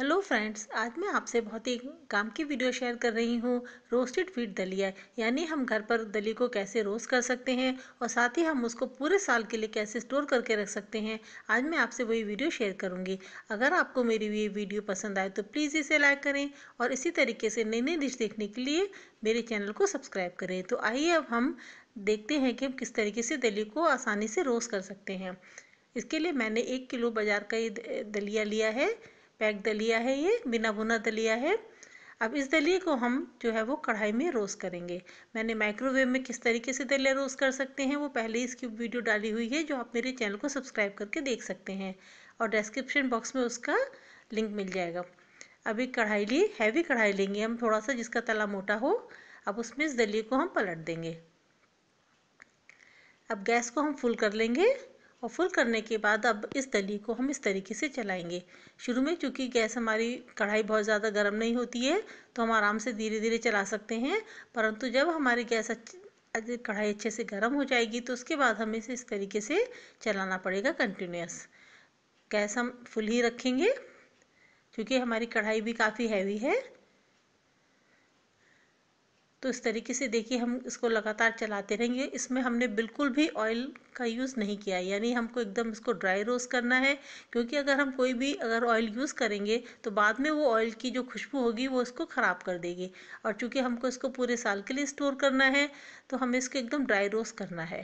Hello friends आज मैं आपसे बहुत ही काम की वीडियो शेयर कर रही हूँ रोस्टेड फीट दलिया यानी हम घर पर दली को कैसे रोस्ट कर सकते हैं और साथ ही हम उसको पूरे साल के लिए कैसे स्टोर करके रख सकते हैं आज मैं आपसे वही वीडियो शेयर करूँगी अगर आपको मेरी ये वीडियो पसंद आए तो प्लीज़ इसे लाइक करें और इसी तरीके से नई नई डिश देखने के लिए मेरे चैनल को सब्सक्राइब करें तो आइए अब हम देखते हैं कि हम किस तरीके से दली को आसानी से रोस्ट कर सकते हैं इसके लिए मैंने एक किलो बाजार का ये दलिया लिया है पैक दलिया है ये बिना बुना दलिया है अब इस दलिए को हम जो है वो कढ़ाई में रोस्ट करेंगे मैंने माइक्रोवेव में किस तरीके से दलिया रोस्ट कर सकते हैं वो पहले इसकी वीडियो डाली हुई है जो आप मेरे चैनल को सब्सक्राइब करके देख सकते हैं और डिस्क्रिप्शन बॉक्स में उसका लिंक मिल जाएगा अब एक कढ़ाई ली हैवी कढ़ाई लेंगे हम थोड़ा सा जिसका तला मोटा हो अब उसमें इस दलिए को हम पलट देंगे अब गैस को हम फुल कर लेंगे और फुल करने के बाद अब इस दली को हम इस तरीके से चलाएंगे शुरू में चूँकि गैस हमारी कढ़ाई बहुत ज़्यादा गर्म नहीं होती है तो हम आराम से धीरे धीरे चला सकते हैं परंतु जब हमारी गैस कढ़ाई अच्छे से गर्म हो जाएगी तो उसके बाद हमें इसे इस तरीके से चलाना पड़ेगा कंटिन्यूस गैस हम फुल ही रखेंगे क्योंकि हमारी कढ़ाई भी काफ़ी हैवी है तो इस तरीके से देखिए हम इसको लगातार चलाते रहेंगे इसमें हमने बिल्कुल भी ऑयल का यूज़ नहीं किया यानी हमको एकदम इसको ड्राई रोस्ट करना है क्योंकि अगर हम कोई भी अगर ऑयल यूज़ करेंगे तो बाद में वो ऑयल की जो खुशबू होगी वो इसको ख़राब कर देगी और चूँकि हमको इसको पूरे साल के लिए स्टोर करना है तो हमें इसको एकदम ड्राई रोस्ट करना है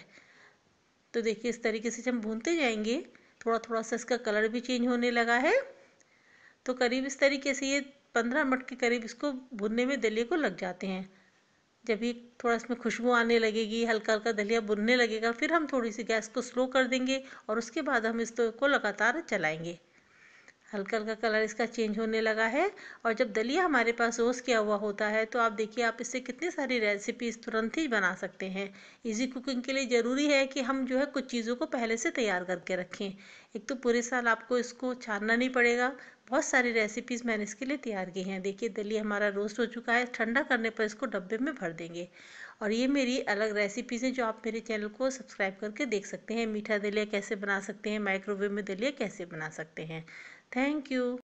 तो देखिए इस तरीके से हम भूनते जाएंगे थोड़ा थोड़ा सा इसका कलर भी चेंज होने लगा है तो करीब इस तरीके से ये पंद्रह मिनट के करीब इसको भुनने में दलिए को लग जाते हैं जब ही थोड़ा इसमें खुशबू आने लगेगी हल्का हल्का दलिया बुनने लगेगा फिर हम थोड़ी सी गैस को स्लो कर देंगे और उसके बाद हम इस तो को लगातार चलाएंगे हल्का हल्का कलर इसका चेंज होने लगा है और जब दलिया हमारे पास रोज़ किया हुआ होता है तो आप देखिए आप इससे कितनी सारी रेसिपीज़ तुरंत ही बना सकते हैं इजी कुकिंग के लिए ज़रूरी है कि हम जो है कुछ चीज़ों को पहले से तैयार करके रखें एक तो पूरे साल आपको इसको छानना नहीं पड़ेगा बहुत सारी रेसिपीज़ मैंने इसके लिए तैयार की हैं देखिए दलिया हमारा रोस्ट हो चुका है ठंडा करने पर इसको डब्बे में भर देंगे और ये मेरी अलग रेसिपीज़ हैं जो आप मेरे चैनल को सब्सक्राइब करके देख सकते हैं मीठा दलिया कैसे बना सकते हैं माइक्रोवेव में दलिया कैसे बना सकते हैं Thank you.